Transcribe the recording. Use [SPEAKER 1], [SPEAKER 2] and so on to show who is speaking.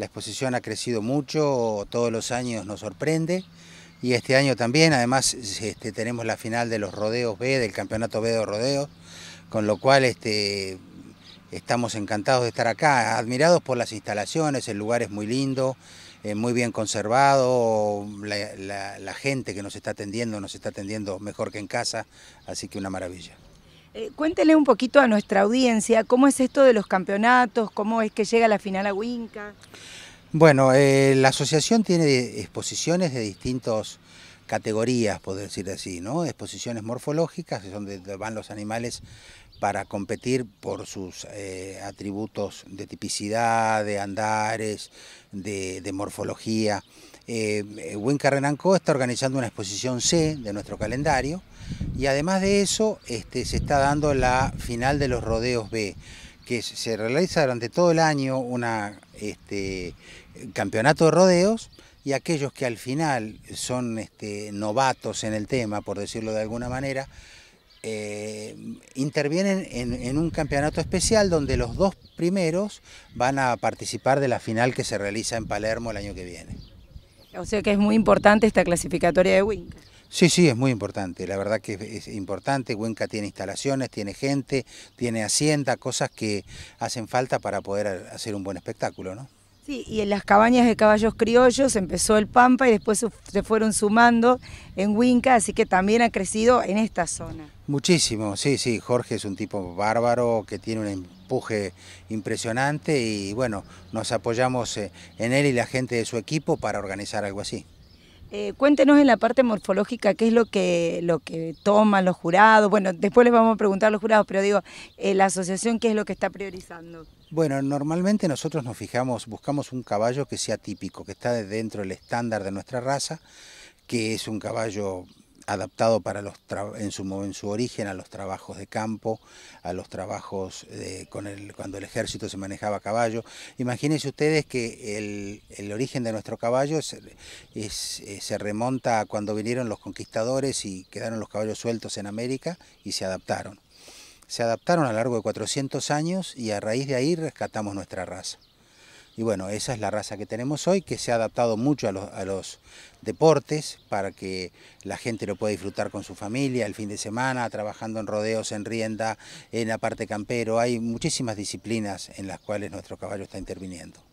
[SPEAKER 1] La exposición ha crecido mucho, todos los años nos sorprende y este año también, además este, tenemos la final de los rodeos B, del campeonato B de rodeos, con lo cual este, estamos encantados de estar acá, admirados por las instalaciones, el lugar es muy lindo, eh, muy bien conservado, la gente que nos está atendiendo nos está atendiendo mejor que en casa, así que una maravilla.
[SPEAKER 2] Eh, cuéntele un poquito a nuestra audiencia cómo es esto de los campeonatos, cómo es que llega la final a winca
[SPEAKER 1] Bueno, eh, la asociación tiene exposiciones de distintos categorías, por decir así, ¿no? Exposiciones morfológicas, es donde van los animales para competir por sus eh, atributos de tipicidad, de andares, de, morfología. Eh, eh Winca está organizando una exposición C de nuestro calendario y además de eso este, se está dando la final de los rodeos B, que se realiza durante todo el año un este, campeonato de rodeos y aquellos que al final son este, novatos en el tema, por decirlo de alguna manera, eh, intervienen en, un campeonato especial donde los dos primeros van a participar de la final que se realiza en Palermo el año que viene.
[SPEAKER 2] O sea que es muy importante esta clasificatoria de Winca.
[SPEAKER 1] Sí, sí, es muy importante, la verdad que es importante, Winca tiene instalaciones, tiene gente, tiene hacienda, cosas que hacen falta para poder hacer un buen espectáculo, ¿no?
[SPEAKER 2] y en las cabañas de caballos criollos empezó el Pampa y después se fueron sumando en Huinca, así que también ha crecido en esta zona.
[SPEAKER 1] Muchísimo, sí, sí, Jorge es un tipo bárbaro que tiene un empuje impresionante y bueno, nos apoyamos eh, en él y la gente de su equipo para organizar algo así.
[SPEAKER 2] Eh, cuéntenos en la parte morfológica qué es lo que, lo que toman los jurados. Bueno, después les vamos a preguntar a los jurados, pero digo, eh, la asociación, ¿qué es lo que está priorizando?
[SPEAKER 1] Bueno, normalmente nosotros nos fijamos, buscamos un caballo que sea típico, que está dentro del estándar de nuestra raza, que es un caballo adaptado para los en su, en su origen a los trabajos de campo, a los trabajos cuando el ejército se manejaba a caballo. Imagínense ustedes que el, origen de nuestro caballo eh, se remonta a cuando vinieron los conquistadores y quedaron los caballos sueltos en América y se adaptaron. Se adaptaron a lo largo de 400 años y a raíz de ahí rescatamos nuestra raza. Y bueno, esa es la raza que tenemos hoy, que se ha adaptado mucho a los, deportes para que la gente lo pueda disfrutar con su familia el fin de semana, trabajando en rodeos, en rienda, en la parte campero. Hay muchísimas disciplinas en las cuales nuestro caballo está interviniendo.